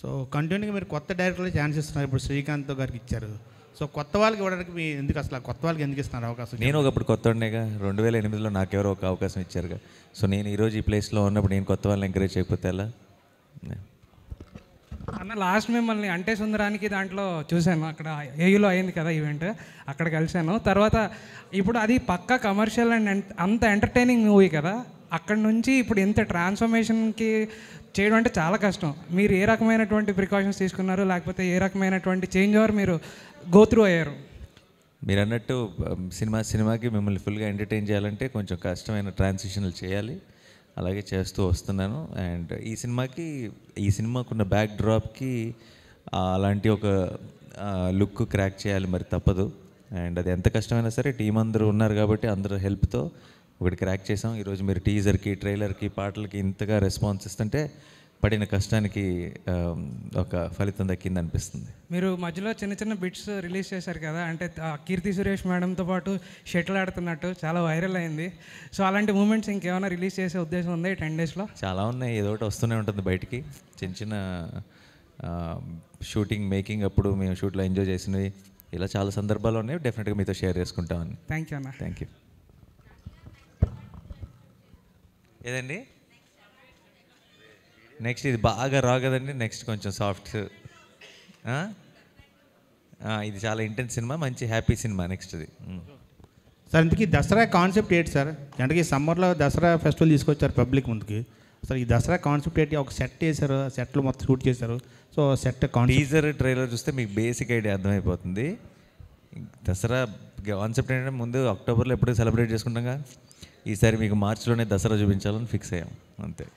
so కంటిన్యూగా మీరు కొత్త డైరెక్టర్లు ఛాన్స్ ఇస్తున్నారు ఇప్పుడు శ్రీకాంత్ గారికి ఇచ్చారు సో కొత్త వాళ్ళకి ఇవ్వడానికి మీ ఎందుకు అసలు కొత్త వాళ్ళకి ఎందుకు ఇస్తున్నారు అవకాశం నేను ఒకప్పుడు కొత్త ఉండేగా రెండు వేల ఎనిమిదిలో నాకెవరో ఒక అవకాశం ఇచ్చారుగా సో నేను ఈరోజు ఈ ప్లేస్లో ఉన్నప్పుడు నేను కొత్త వాళ్ళని ఎంకరేజ్ చేయకపోతే ఎలా అన్న లాస్ట్ మిమ్మల్ని అంటే సుందరానికి దాంట్లో చూశాను అక్కడ ఏయులో అయింది కదా ఈవెంట్ అక్కడ కలిశాను తర్వాత ఇప్పుడు అది పక్క కమర్షియల్ అండ్ అంత ఎంటర్టైనింగ్ మూవీ కదా అక్కడి నుంచి ఇప్పుడు ఎంత ట్రాన్స్ఫర్మేషన్కి చేయడం అంటే చాలా కష్టం మీరు ఏ రకమైనటువంటి ప్రికాషన్స్ తీసుకున్నారు లేకపోతే ఏ రకమైనటువంటి చేంజ్ ఓవర్ మీరు గోత్రూ అయ్యారు మీరు అన్నట్టు సినిమా సినిమాకి మిమ్మల్ని ఫుల్గా ఎంటర్టైన్ చేయాలంటే కొంచెం కష్టమైన ట్రాన్సిషన్లు చేయాలి అలాగే చేస్తూ వస్తున్నాను అండ్ ఈ సినిమాకి ఈ సినిమాకున్న బ్యాక్ డ్రాప్కి అలాంటి ఒక లుక్ క్రాక్ చేయాలి మరి తప్పదు అండ్ అది ఎంత కష్టమైనా సరే టీం అందరూ ఉన్నారు కాబట్టి అందరూ హెల్ప్తో ఒకటి క్రాక్ చేసాం ఈరోజు మీరు టీజర్కి ట్రైలర్కి పాటలకి ఇంతగా రెస్పాన్స్ ఇస్తుంటే పడిన కష్టానికి ఒక ఫలితం దక్కింది అనిపిస్తుంది మీరు మధ్యలో చిన్న చిన్న బిట్స్ రిలీజ్ చేశారు కదా అంటే కీర్తి సురేష్ మేడంతో పాటు షటిల్ ఆడుతున్నట్టు చాలా వైరల్ అయింది సో అలాంటి మూమెంట్స్ ఇంకేమైనా రిలీజ్ చేసే ఉద్దేశం ఉంది టెన్ డేస్లో చాలా ఉన్నాయి ఏదో ఒకటి వస్తూనే ఉంటుంది బయటికి చిన్న చిన్న షూటింగ్ మేకింగ్ అప్పుడు మేము షూట్లో ఎంజాయ్ చేసినవి ఇలా చాలా సందర్భాలు ఉన్నాయి డెఫినెట్గా మీతో షేర్ చేసుకుంటామని థ్యాంక్ యూ అన్న థ్యాంక్ యూ ఏదండి నెక్స్ట్ ఇది బాగా రా కదండి నెక్స్ట్ కొంచెం సాఫ్ట్ ఇది చాలా ఇంటెన్స్ సినిమా మంచి హ్యాపీ సినిమా నెక్స్ట్ ఇది సార్ ఇంతకీ దసరా కాన్సెప్ట్ ఏంటి సార్ అంటే సమ్మర్లో దసరా ఫెస్టివల్ తీసుకొచ్చారు పబ్లిక్ ముందుకి సార్ ఈ దసరా కాన్సెప్ట్ ఏంటి ఒక సెట్ వేశారు సెట్లు మొత్తం షూట్ చేశారు సో సెట్ టీజర్ ట్రైలర్ చూస్తే మీకు బేసిక్ ఐడియా అర్థమైపోతుంది దసరా కాన్సెప్ట్ ఏంటంటే ముందు అక్టోబర్లో ఎప్పుడూ సెలబ్రేట్ చేసుకుంటాం కదా ఈసారి మీకు మార్చిలోనే దసరా చూపించాలని ఫిక్స్ అయ్యాం అంతే